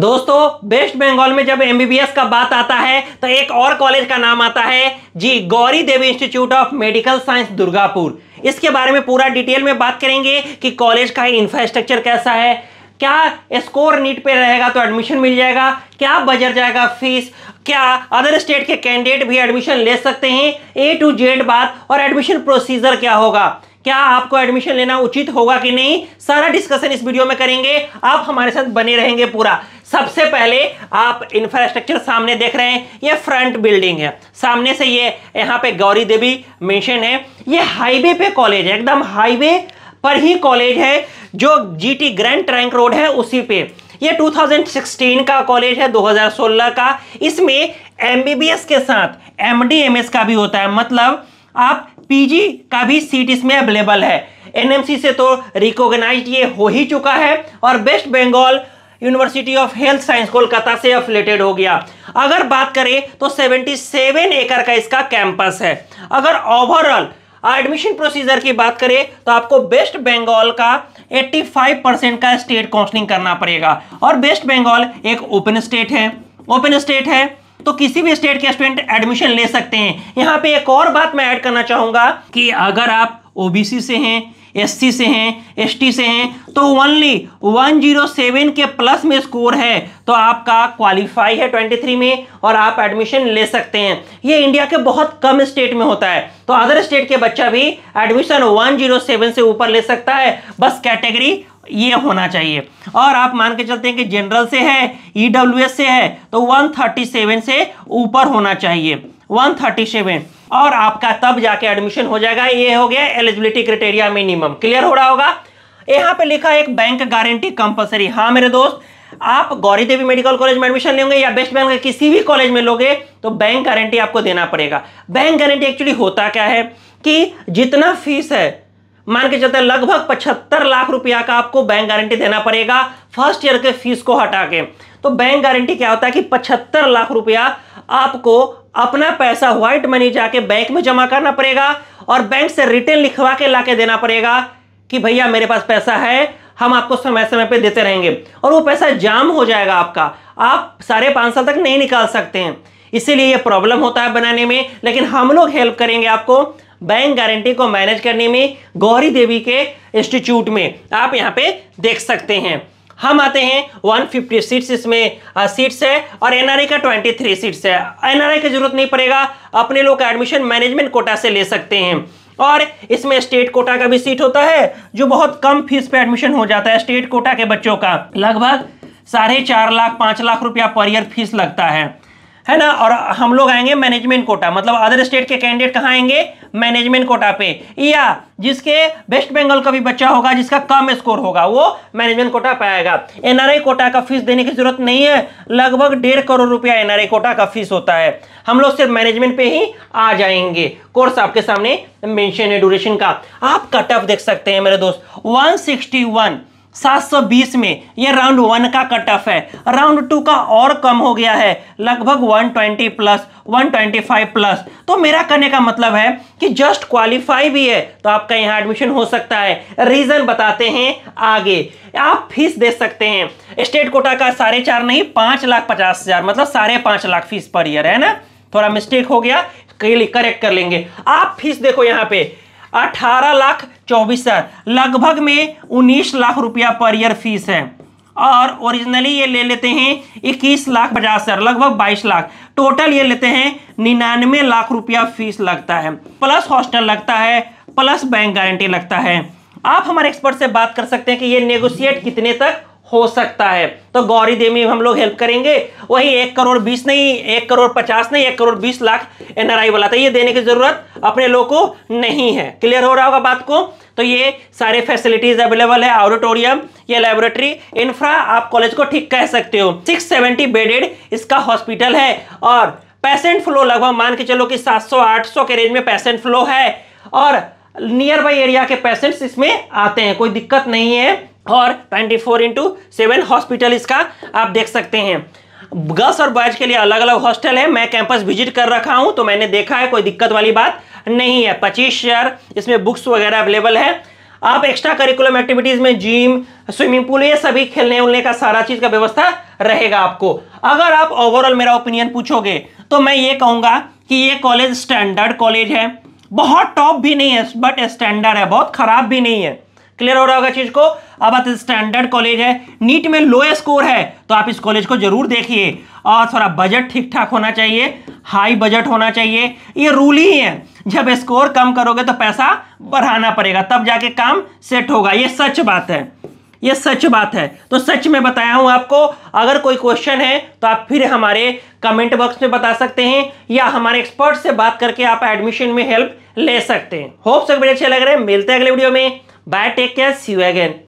दोस्तों वेस्ट बंगाल में जब एमबीबीएस का बात आता है तो एक और कॉलेज का नाम आता है जी Gauri Devi Institute of Medical Science Durgapur इसके बारे में पूरा डिटेल में बात करेंगे कि कॉलेज का इंफ्रास्ट्रक्चर कैसा है क्या स्कोर नीट पे रहेगा तो एडमिशन मिल जाएगा क्या बजट जाएगा फीस क्या अदर स्टेट के कैंडिडेट भी एडमिशन ले सकते हैं ए टू जेड बात और एडमिशन प्रोसीजर क्या होगा क्या आपको एडमिशन लेना उचित होगा कि नहीं सारा डिस्कशन इस वीडियो में करेंगे आप हमारे साथ बने रहेंगे पूरा सबसे पहले आप इंफ्रास्ट्रक्चर सामने देख रहे हैं ये फ्रंट बिल्डिंग है सामने से ये यहाँ पे गौरी देवी मेंशन है ये हाईवे पे कॉलेज है एकदम हाईवे पर ही कॉलेज है जो जीटी ग्रैंड ट्रैंक रोड है उसी पे ये 2016 का कॉलेज है 2016 का इसमें एमबीबीएस के साथ एमडीएमएस का भी होता है मतलब आप पीजी का भी सीट इसमें अवेलेबल है एनएमसी से तो रिकॉग्नाइज ये हो ही चुका है और West Bengal University of Health Science Kolkata से अफिलेटेड हो गया अगर बात करें तो 77 एकड़ का इसका कैंपस है अगर ओवरऑल एडमिशन प्रोसीजर की बात करें तो आपको वेस्ट बंगाल का 85 परसेंट का स्टेट काउंसलिंग करना पड़ेगा और वेस्ट बंगाल एक ओपन स्टेट है ओपन स्टेट है तो किसी भी स्टेट के स्टूडेंट एडमिशन ले सकते हैं यहाँ पे एक और बात मैं ऐड करना चाहूँगा कि अगर आप ओबीसी से हैं एससी से हैं एसटी से हैं तो ओनली 107 के प्लस में स्कोर है तो आपका क्वालिफाई है 23 में और आप एडमिशन ले सकते हैं ये इंडिया के बहुत कम स्टेट में होता है तो अदर स्टेट के बच्चा भी एडमिशन 107 से ऊपर ले सकता है बस कैटेगरी ये होना चाहिए और आप मान के चलते हैं कि जनरल से है ई से है तो 137 से ऊपर होना चाहिए 137 और आपका तब जाके एडमिशन हो जाएगा ये हो गया एलिजिबिलिटी क्राइटेरिया मिनिमम क्लियर हो रहा होगा यहाँ पे लिखा है एक बैंक गारंटी कंपलसरी हाँ मेरे दोस्त आप गौरी देवी मेडिकल कॉलेज में एडमिशन लेंगे या बेस्ट बैंक के किसी भी कॉलेज में लोगे तो बैंक गारंटी आपको देना पड़ेगा बैंक गारंटी एक्चुअली होता क्या है कि जितना फीस है मान के चलते लगभग पचहत्तर लाख रुपया का आपको बैंक गारंटी देना पड़ेगा फर्स्ट ईयर के फीस को हटा के तो बैंक गारंटी क्या होता है कि पचहत्तर लाख रुपया आपको अपना पैसा व्हाइट मनी जाके बैंक में जमा करना पड़ेगा और बैंक से रिटर्न लिखवा के ला के देना पड़ेगा कि भैया मेरे पास पैसा है हम आपको समय समय पर देते रहेंगे और वो पैसा जाम हो जाएगा आपका आप साढ़े पाँच साल तक नहीं निकाल सकते हैं इसीलिए ये प्रॉब्लम होता है बनाने में लेकिन हम लोग हेल्प करेंगे आपको बैंक गारंटी को मैनेज करने में गौरी देवी के इंस्टीट्यूट में आप यहाँ पे देख सकते हैं हम आते हैं 150 सीट्स इसमें सीट्स है और एनआरए का 23 सीट्स है एनआरए की जरूरत नहीं पड़ेगा अपने लोग एडमिशन मैनेजमेंट कोटा से ले सकते हैं और इसमें स्टेट कोटा का भी सीट होता है जो बहुत कम फीस पे एडमिशन हो जाता है स्टेट कोटा के बच्चों का लगभग साढ़े चार लाख पाँच लाख रुपया पर ईयर फीस लगता है है ना और हम लोग आएंगे मैनेजमेंट कोटा मतलब अदर स्टेट के कैंडिडेट कहाँ आएंगे मैनेजमेंट कोटा पे या जिसके वेस्ट बंगाल का भी बच्चा होगा जिसका कम स्कोर होगा वो मैनेजमेंट कोटा पे आएगा एनआरआई कोटा का फीस देने की जरूरत नहीं है लगभग डेढ़ करोड़ रुपया एनआरआई कोटा का फीस होता है हम लोग सिर्फ मैनेजमेंट पे ही आ जाएंगे कोर्स आपके सामने मेंशन है ड्यूरेशन का आप कट ऑफ देख सकते हैं मेरे दोस्त वन 720 में ये राउंड वन का कट ऑफ है राउंड टू का और कम हो गया है लगभग 120 प्लस 125 प्लस तो मेरा कहने का मतलब है कि जस्ट क्वालिफाई भी है तो आपका यहाँ एडमिशन हो सकता है रीजन बताते हैं आगे आप फीस दे सकते हैं स्टेट कोटा का साढ़े चार नहीं पांच लाख पचास हजार मतलब साढ़े पांच लाख फीस पर ईयर है ना थोड़ा मिस्टेक हो गया करेक्ट कर लेंगे आप फीस देखो यहाँ पे अठारह लाख चौबीस हज़ार लगभग में उन्नीस लाख रुपया पर ईयर फीस है और ओरिजिनली ये ले लेते हैं इक्कीस लाख पचास हज़ार लगभग बाईस लाख टोटल ये लेते हैं निन्यानवे लाख रुपया फीस लगता है प्लस हॉस्टल लगता है प्लस बैंक गारंटी लगता है आप हमारे एक्सपर्ट से बात कर सकते हैं कि ये नेगोशिएट कितने तक हो सकता है तो गौरी देवी हम लोग हेल्प करेंगे वही एक करोड़ बीस नहीं एक करोड़ पचास नहीं एक करोड़ बीस लाख एनआरआई वाला था ये देने की जरूरत अपने लोगों को नहीं है क्लियर हो रहा होगा बात को तो ये सारे फैसिलिटीज अवेलेबल है ऑडिटोरियम या लेबोरेटरी इंफ्रा आप कॉलेज को ठीक कह सकते हो सेवेंटी बेडेड इसका हॉस्पिटल है और पेशेंट फ्लो लगभग मान के चलो कि आठ सौ के रेंज में पेशेंट फ्लो है और नियर बाई एरिया के पेशेंट्स इसमें आते हैं कोई दिक्कत नहीं है और 24 फोर इंटू सेवन हॉस्पिटल इसका आप देख सकते हैं गर्ल्स और बॉयज के लिए अलग अलग हॉस्टल है मैं कैंपस विजिट कर रखा हूं तो मैंने देखा है कोई दिक्कत वाली बात नहीं है पच्चीस शेयर इसमें बुक्स वगैरह अवेलेबल है आप एक्स्ट्रा करिकुलम एक्टिविटीज़ में जिम स्विमिंग पूल ये सभी खेलने उलने का सारा चीज़ का व्यवस्था रहेगा आपको अगर आप ओवरऑल मेरा ओपिनियन पूछोगे तो मैं ये कहूंगा कि ये कॉलेज स्टैंडर्ड कॉलेज है बहुत टॉप भी नहीं है बट स्टैंडर्ड है बहुत ख़राब भी नहीं है क्लियर हो रहा होगा चीज को अब स्टैंडर्ड कॉलेज है नीट में लो स्कोर है तो आप इस कॉलेज को जरूर देखिए और थोड़ा बजट ठीक ठाक होना चाहिए हाई बजट होना चाहिए ये रूल ही है जब स्कोर कम करोगे तो पैसा बढ़ाना पड़ेगा तब जाके काम सेट होगा ये सच बात है ये सच बात है तो सच में बताया हूं आपको अगर कोई क्वेश्चन है तो आप फिर हमारे कमेंट बॉक्स में बता सकते हैं या हमारे एक्सपर्ट से बात करके आप एडमिशन में हेल्प ले सकते हैं होप सब अच्छे लग रहे हैं मिलते हैं अगले वीडियो में bye take care see you again